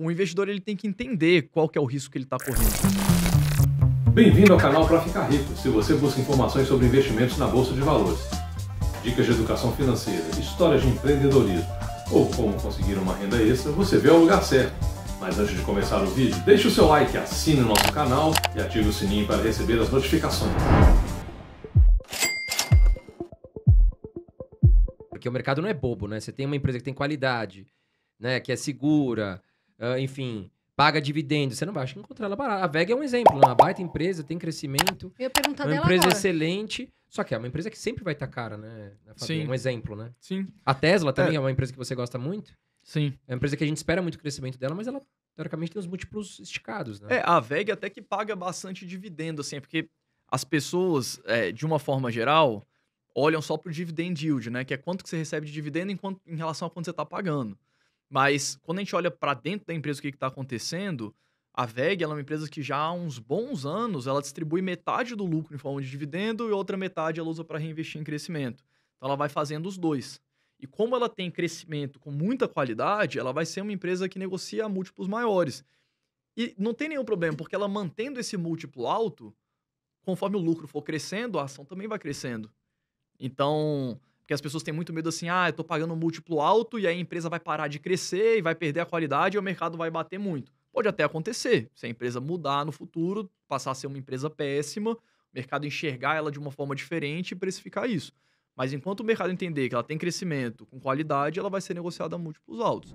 o investidor ele tem que entender qual que é o risco que ele está correndo. Bem-vindo ao canal Para Ficar Rico, se você busca informações sobre investimentos na Bolsa de Valores, dicas de educação financeira, histórias de empreendedorismo ou como conseguir uma renda extra, você vê o lugar certo. Mas antes de começar o vídeo, deixe o seu like, assine o nosso canal e ative o sininho para receber as notificações. Porque o mercado não é bobo, né? Você tem uma empresa que tem qualidade, né? que é segura, uh, enfim, paga dividendos. Você não vai encontrar ela barata. A VEG é um exemplo, né? uma baita empresa, tem crescimento. Eu perguntar uma dela empresa agora. excelente. Só que é uma empresa que sempre vai estar cara, né? Sim. Um exemplo, né? Sim. A Tesla também é. é uma empresa que você gosta muito. Sim. É uma empresa que a gente espera muito o crescimento dela, mas ela, teoricamente, tem os múltiplos esticados, né? É, a VEG até que paga bastante dividendo, assim, é porque as pessoas, é, de uma forma geral, olham só pro dividend yield, né? Que é quanto que você recebe de dividendo em relação a quanto você está pagando. Mas quando a gente olha para dentro da empresa o que está acontecendo, a VEG é uma empresa que já há uns bons anos ela distribui metade do lucro em forma de dividendo e outra metade ela usa para reinvestir em crescimento. Então ela vai fazendo os dois. E como ela tem crescimento com muita qualidade, ela vai ser uma empresa que negocia múltiplos maiores. E não tem nenhum problema, porque ela mantendo esse múltiplo alto, conforme o lucro for crescendo, a ação também vai crescendo. Então, porque as pessoas têm muito medo assim, ah, eu tô pagando um múltiplo alto e aí a empresa vai parar de crescer e vai perder a qualidade e o mercado vai bater muito. Pode até acontecer, se a empresa mudar no futuro, passar a ser uma empresa péssima, o mercado enxergar ela de uma forma diferente e precificar isso. Mas enquanto o mercado entender que ela tem crescimento com qualidade, ela vai ser negociada a múltiplos altos.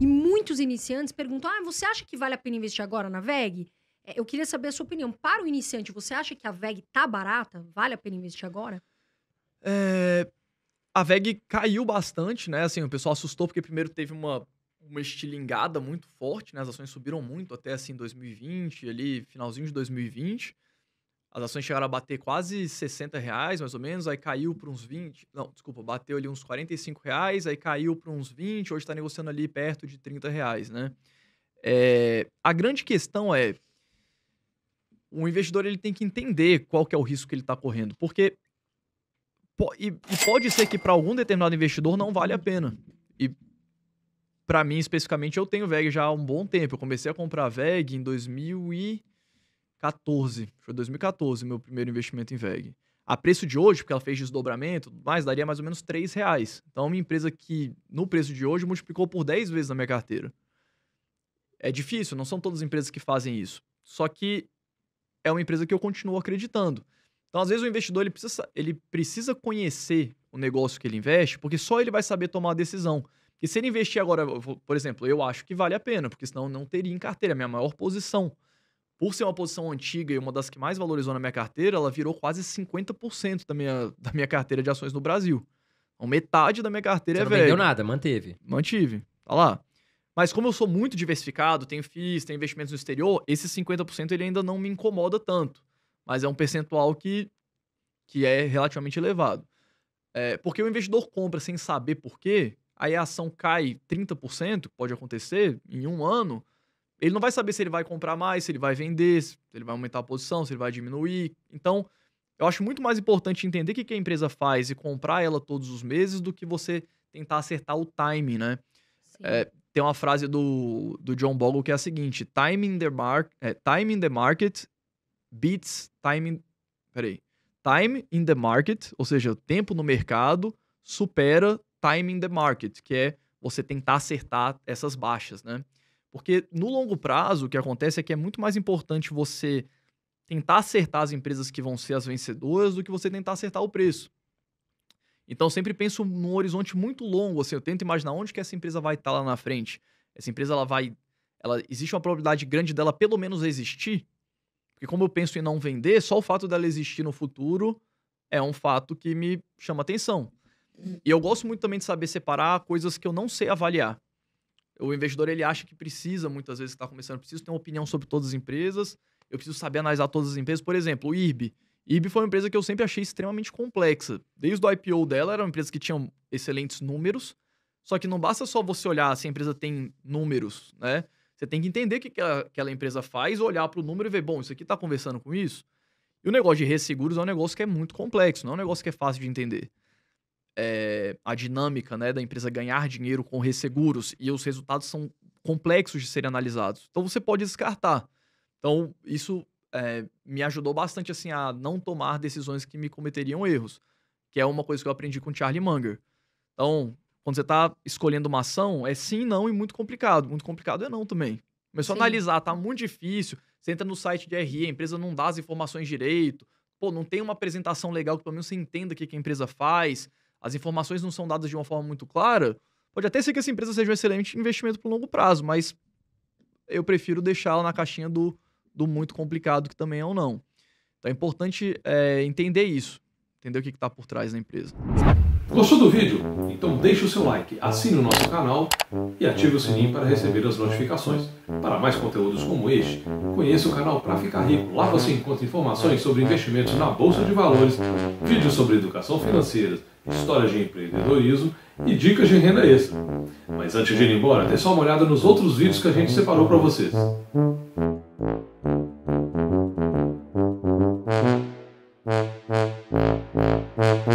E muitos iniciantes perguntam: ah, você acha que vale a pena investir agora na VEG? É, eu queria saber a sua opinião. Para o iniciante, você acha que a VEG tá barata? Vale a pena investir agora? É, a VEG caiu bastante, né? Assim, o pessoal assustou porque primeiro teve uma, uma estilingada muito forte, né? As ações subiram muito até assim 2020, ali finalzinho de 2020. As ações chegaram a bater quase 60 reais, mais ou menos, aí caiu para uns 20. Não, desculpa, bateu ali uns 45 reais, aí caiu para uns 20, hoje está negociando ali perto de 30 reais, né? É, a grande questão é o investidor ele tem que entender qual que é o risco que ele está correndo, porque e, e pode ser que para algum determinado investidor não vale a pena. E para mim, especificamente, eu tenho VEG já há um bom tempo. Eu comecei a comprar VEG em 2014. Foi 2014 meu primeiro investimento em VEG. A preço de hoje, porque ela fez desdobramento, mais daria mais ou menos 3 reais. Então, uma empresa que, no preço de hoje, multiplicou por 10 vezes na minha carteira. É difícil, não são todas as empresas que fazem isso. Só que é uma empresa que eu continuo acreditando. Então, às vezes, o investidor ele precisa, ele precisa conhecer o negócio que ele investe, porque só ele vai saber tomar a decisão. E se ele investir agora, por exemplo, eu acho que vale a pena, porque senão eu não teria em carteira, é a minha maior posição. Por ser uma posição antiga e uma das que mais valorizou na minha carteira, ela virou quase 50% da minha, da minha carteira de ações no Brasil. Então, metade da minha carteira Você é velha. Não vendeu nada, manteve. Mantive. Tá lá. Mas como eu sou muito diversificado, tenho FIIs, tenho investimentos no exterior, esse 50% ele ainda não me incomoda tanto mas é um percentual que, que é relativamente elevado. É, porque o investidor compra sem saber por quê, aí a ação cai 30%, pode acontecer, em um ano, ele não vai saber se ele vai comprar mais, se ele vai vender, se ele vai aumentar a posição, se ele vai diminuir. Então, eu acho muito mais importante entender o que, a empresa faz e comprar ela todos os meses do que você tentar acertar o timing, né? É, tem uma frase do, do John Bogle que é a seguinte: timing the, mar é, timing the market beats time. In... Peraí. Time in the market, ou seja, o tempo no mercado supera time in the market, que é você tentar acertar essas baixas, né? Porque no longo prazo, o que acontece é que é muito mais importante você tentar acertar as empresas que vão ser as vencedoras do que você tentar acertar o preço. Então, sempre penso num horizonte muito longo, assim, eu tento imaginar onde que essa empresa vai estar lá na frente. Essa empresa, ela vai... Ela, existe uma probabilidade grande dela pelo menos existir? Porque como eu penso em não vender, só o fato dela existir no futuro é um fato que me chama atenção. Hum. E eu gosto muito também de saber separar coisas que eu não sei avaliar. O investidor ele acha que precisa, muitas vezes, está começando, precisa ter uma opinião sobre todas as empresas, eu preciso saber analisar todas as empresas. Por exemplo, o IRB. IRB foi uma empresa que eu sempre achei extremamente complexa. Desde o IPO dela, era uma empresa que tinha excelentes números, só que não basta só você olhar se a empresa tem números, né? Você tem que entender o que aquela empresa faz, olhar para o número e ver, bom, isso aqui está conversando com isso? E o negócio de resseguros é um negócio que é muito complexo, não é um negócio que é fácil de entender. É, a dinâmica né, da empresa ganhar dinheiro com resseguros e os resultados são complexos de serem analisados. Então você pode descartar. Então isso é, me ajudou bastante assim a não tomar decisões que me cometeriam erros, que é uma coisa que eu aprendi com o Charlie Munger. Então, quando você está escolhendo uma ação, é sim, não e muito complicado. Muito complicado é não também. Começou sim. a analisar, tá muito difícil. Você entra no site de RI, a empresa não dá as informações direito. Pô, não tem uma apresentação legal que pelo menos você entenda o que, a empresa faz. As informações não são dadas de uma forma muito clara. Pode até ser que essa empresa seja um excelente investimento para longo prazo, mas eu prefiro deixá-la na caixinha do, do muito complicado, que também é ou não. Então é importante é, entender isso, entender o que está por trás da empresa. Gostou do vídeo? Então deixe o seu like, assine o nosso canal e ative o sininho para receber as notificações. Para mais conteúdos como este, conheça o canal Pra Ficar Rico. Lá você encontra informações sobre investimentos na Bolsa de Valores, vídeos sobre educação financeira, histórias de empreendedorismo e dicas de renda extra. Mas antes de ir embora, dê só uma olhada nos outros vídeos que a gente separou para vocês. Música